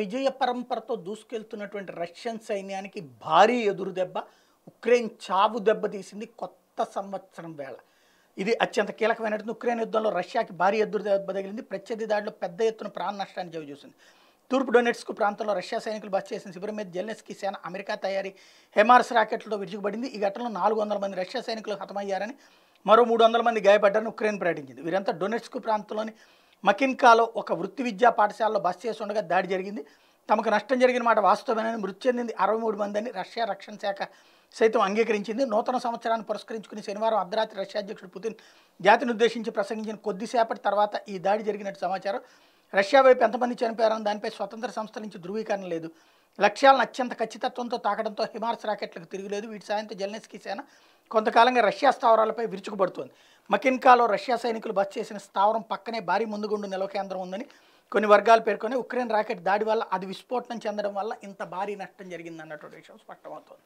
విజయ పరంపరతో దూసుకెళ్తున్నటువంటి Russian సైన్యానికి భారీ ఎదురు దెబ్బ ఉక్రెయిన్ చావు దెబ్బతీసింది కొత్త సంవత్సరం వేళ ఇది అత్యంత కీలకమైనటువంటి ఉక్రెయిన్ యుద్ధంలో రష్యాకి భారీ ఎదురు దెబ్బ తగిలింది ప్రత్యర్థి దాడిలో పెద్ద ఎత్తున ప్రాణ నష్టాన్ని చూసింది తూర్పు డొనెట్స్కు ప్రాంతంలో రష్యా సైనికులు బస్ చేసిన శిబిరం మీద జెల్నెస్కి సేన అమెరికా తయారీ హెమార్స్ రాకెట్లతో విరుచుకుబడింది ఈ ఘటనలో నాలుగు వందల మంది రష్యా సైనికులు హతమయ్యారని మరో మూడు వందల మంది గాయపడ్డారని ఉక్రెయిన్ ప్రకటించింది వీరంతా డొనెట్స్కు ప్రాంతంలోని మకిన్కాలో ఒక వృత్తి విద్యా పాఠశాలలో బస్ ఉండగా దాడి జరిగింది తమకు నష్టం జరిగిన మాట వాస్తవమేనని మృతి చెందింది అరవై మూడు అని రష్యా రక్షణ శాఖ సైతం అంగీకరించింది నూతన సంవత్సరాన్ని పురస్కరించుకుని శనివారం అర్ధరాత్రి రష్యా అధ్యక్షుడు పుతిన్ జాతిని ఉద్దేశించి ప్రసంగించిన కొద్దిసేపటి తర్వాత ఈ దాడి జరిగినట్టు సమాచారం రష్యా వైపు ఎంతమంది చనిపోయారని దానిపై స్వతంత్ర సంస్థల నుంచి ధృవీకరణ లేదు లక్ష్యాలను అత్యంత ఖచ్చితత్వంతో తాకడంతో హిమార్స్ రాకెట్లకు తిరిగిలేదు వీటి సాయంతో జెల్నెస్కీ సేన కొంతకాలంగా రష్యా స్థావరాలపై విరుచుకుపడుతోంది మకిన్కాలో రష్యా సైనికులు బస్ చేసిన స్థావరం పక్కనే భారీ ముందుగుండు నిలవ కేంద్రం ఉందని కొన్ని వర్గాలు పేర్కొని ఉక్రెయిన్ రాకెట్ దాడి వల్ల అది విస్ఫోటనం చెందడం వల్ల ఇంత భారీ నష్టం జరిగిందన్నటువంటి విషయం స్పష్టమవుతోంది